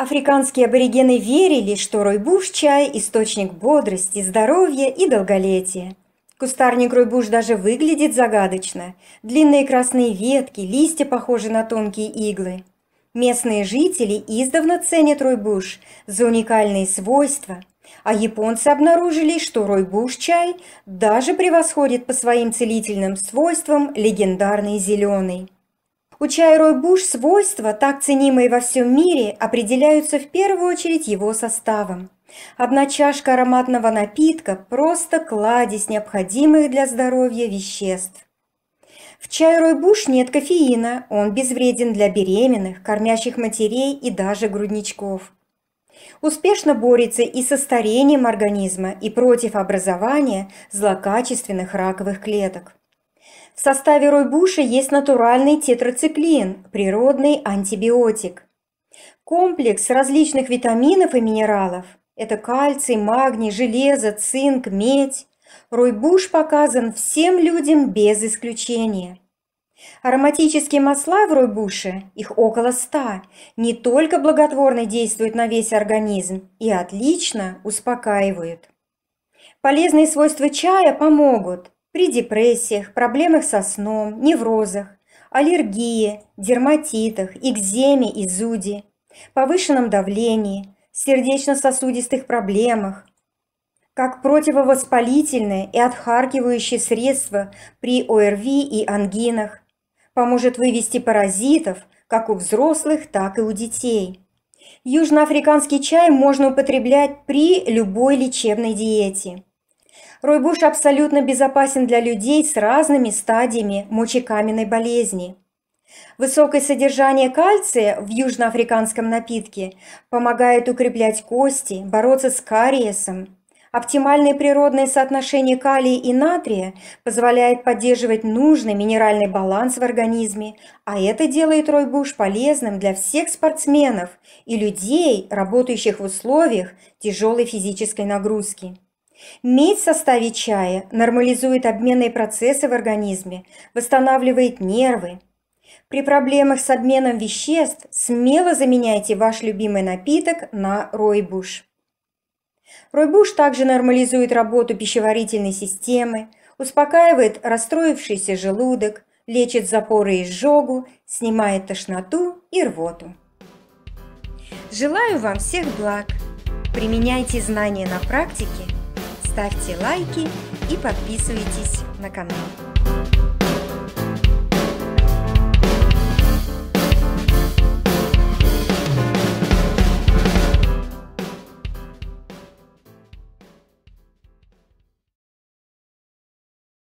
Африканские аборигены верили, что ройбуш-чай – источник бодрости, здоровья и долголетия. Кустарник ройбуш даже выглядит загадочно. Длинные красные ветки, листья похожи на тонкие иглы. Местные жители издавна ценят ройбуш за уникальные свойства, а японцы обнаружили, что ройбуш-чай даже превосходит по своим целительным свойствам легендарный зеленый. У чайрой-буш свойства, так ценимые во всем мире, определяются в первую очередь его составом. Одна чашка ароматного напитка – просто кладезь необходимых для здоровья веществ. В чайрой-буш нет кофеина, он безвреден для беременных, кормящих матерей и даже грудничков. Успешно борется и со старением организма, и против образования злокачественных раковых клеток. В составе ройбуша есть натуральный тетрациклин, природный антибиотик. Комплекс различных витаминов и минералов – это кальций, магний, железо, цинк, медь. Ройбуш показан всем людям без исключения. Ароматические масла в ройбуше, их около ста, не только благотворно действуют на весь организм и отлично успокаивают. Полезные свойства чая помогут при депрессиях, проблемах со сном, неврозах, аллергии, дерматитах, экземе и зуде, повышенном давлении, сердечно-сосудистых проблемах, как противовоспалительное и отхаркивающее средство при ОРВИ и ангинах, поможет вывести паразитов как у взрослых, так и у детей. Южноафриканский чай можно употреблять при любой лечебной диете. Ройбуш абсолютно безопасен для людей с разными стадиями мочекаменной болезни. Высокое содержание кальция в южноафриканском напитке помогает укреплять кости, бороться с кариесом. Оптимальное природное соотношение калия и натрия позволяет поддерживать нужный минеральный баланс в организме, а это делает ройбуш полезным для всех спортсменов и людей, работающих в условиях тяжелой физической нагрузки. Медь в составе чая нормализует обменные процессы в организме, восстанавливает нервы. При проблемах с обменом веществ смело заменяйте ваш любимый напиток на ройбуш. Ройбуш также нормализует работу пищеварительной системы, успокаивает расстроившийся желудок, лечит запоры и изжогу, снимает тошноту и рвоту. Желаю вам всех благ! Применяйте знания на практике ставьте лайки и подписывайтесь на канал.